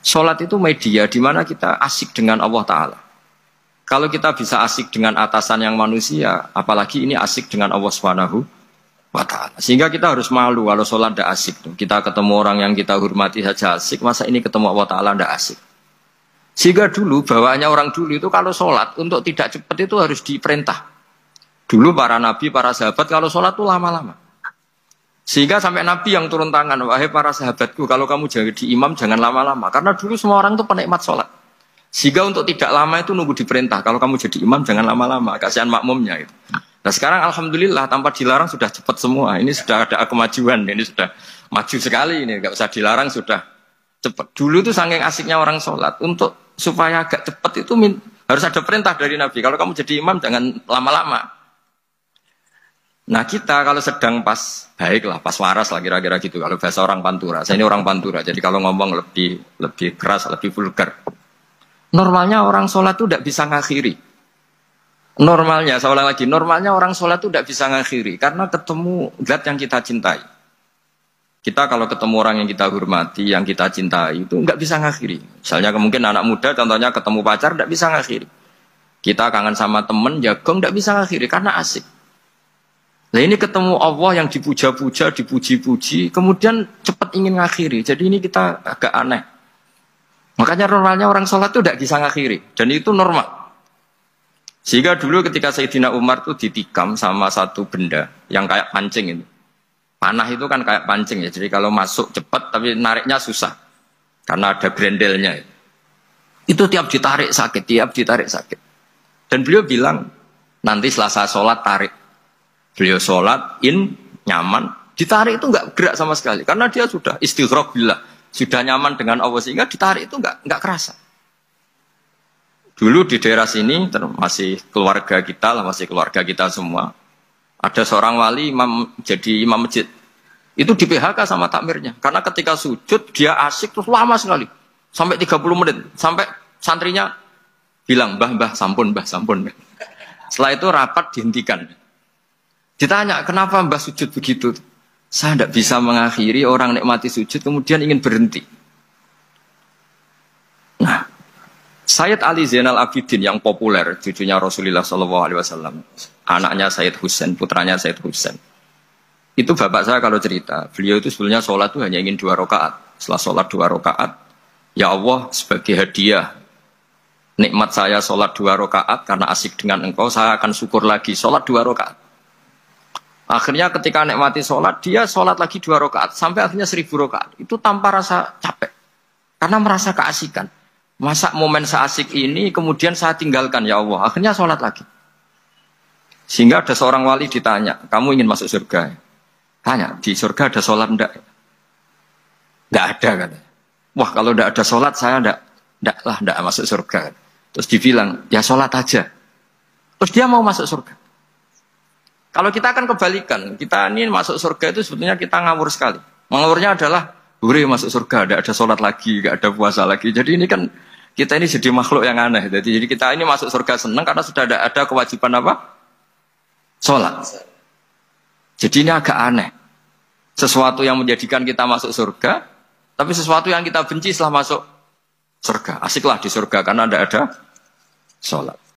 Sholat itu media di mana kita asik dengan Allah Ta'ala. Kalau kita bisa asik dengan atasan yang manusia, apalagi ini asik dengan Allah Subhanahu wa ta'ala. Sehingga kita harus malu kalau sholat tidak asik. Kita ketemu orang yang kita hormati saja asik, masa ini ketemu Allah Ta'ala tidak asik. Sehingga dulu, bawaannya orang dulu itu kalau sholat, untuk tidak cepat itu harus diperintah. Dulu para nabi, para sahabat, kalau sholat itu lama-lama. Sehingga sampai Nabi yang turun tangan, wahai para sahabatku, kalau kamu jadi imam jangan lama-lama. Karena dulu semua orang itu penikmat sholat. Sehingga untuk tidak lama itu nunggu diperintah. Kalau kamu jadi imam jangan lama-lama, kasihan makmumnya itu. Nah sekarang alhamdulillah tanpa dilarang sudah cepat semua. Ini sudah ada kemajuan, ini sudah maju sekali ini, nggak usah dilarang sudah cepat. Dulu itu saking asiknya orang sholat untuk supaya agak cepat itu harus ada perintah dari Nabi. Kalau kamu jadi imam jangan lama-lama. Nah kita kalau sedang pas baiklah, pas waras lah kira-kira gitu. Kalau bahasa orang Pantura, saya ini orang Pantura, jadi kalau ngomong lebih lebih keras, lebih vulgar. Normalnya orang sholat itu tidak bisa ngakhiri. Normalnya, saya ulang lagi, normalnya orang sholat itu tidak bisa ngakhiri karena ketemu zat yang kita cintai. Kita kalau ketemu orang yang kita hormati, yang kita cintai itu nggak bisa ngakhiri. Misalnya kemungkinan anak muda, contohnya ketemu pacar, tidak bisa ngakhiri. Kita kangen sama temen, jagung, tidak bisa ngakhiri karena asik. Nah ini ketemu Allah yang dipuja-puja, dipuji-puji, kemudian cepat ingin ngakhiri. Jadi ini kita agak aneh. Makanya normalnya orang sholat itu tidak bisa ngakhiri. Dan itu normal. Sehingga dulu ketika Sayyidina Umar itu ditikam sama satu benda yang kayak pancing ini, Panah itu kan kayak pancing ya. Jadi kalau masuk cepat tapi nariknya susah. Karena ada grendelnya. Itu tiap ditarik sakit, tiap ditarik sakit. Dan beliau bilang, nanti selasa sholat tarik Beliau sholat, in, nyaman, ditarik itu nggak gerak sama sekali. Karena dia sudah istighroh bila sudah nyaman dengan Allah sehingga ditarik itu nggak nggak kerasa. Dulu di daerah sini masih keluarga kita lah, masih keluarga kita semua. Ada seorang wali imam, jadi imam masjid. Itu di PHK sama takmirnya. Karena ketika sujud dia asik terus lama sekali. Sampai 30 menit. Sampai santrinya bilang, bah bah sampun, bah sampun. Setelah itu rapat dihentikan. Ditanya kenapa Mbah sujud begitu? Saya tidak bisa mengakhiri orang nikmati sujud kemudian ingin berhenti. Nah, Sayyid Ali Zainal Abidin yang populer, cucunya Rasulullah Shallallahu Alaihi Wasallam, anaknya Sayyid Husain, putranya Sayyid Husain. Itu bapak saya kalau cerita, beliau itu sebenarnya sholat itu hanya ingin dua rakaat. Setelah sholat dua rakaat, ya Allah sebagai hadiah nikmat saya sholat dua rakaat karena asik dengan engkau, saya akan syukur lagi sholat dua rakaat. Akhirnya ketika mati sholat, dia sholat lagi dua rakaat sampai akhirnya seribu rakaat. Itu tanpa rasa capek, karena merasa keasikan. Masa momen seasik ini kemudian saya tinggalkan ya Allah. Akhirnya sholat lagi. Sehingga ada seorang wali ditanya, kamu ingin masuk surga? Ya? Tanya, di surga ada sholat enggak? Enggak ada kan? Wah kalau enggak ada sholat saya enggak, enggak lah enggak masuk surga. Terus dibilang, ya sholat aja. Terus dia mau masuk surga. Kalau kita akan kebalikan, kita ini masuk surga itu sebetulnya kita ngawur sekali. Ngawurnya adalah gurih masuk surga, tidak ada sholat lagi, tidak ada puasa lagi. Jadi ini kan kita ini jadi makhluk yang aneh. Jadi, jadi kita ini masuk surga senang karena sudah ada, ada kewajiban apa? Sholat. Jadi ini agak aneh. Sesuatu yang menjadikan kita masuk surga, tapi sesuatu yang kita benci setelah masuk surga. Asiklah di surga karena tidak ada sholat.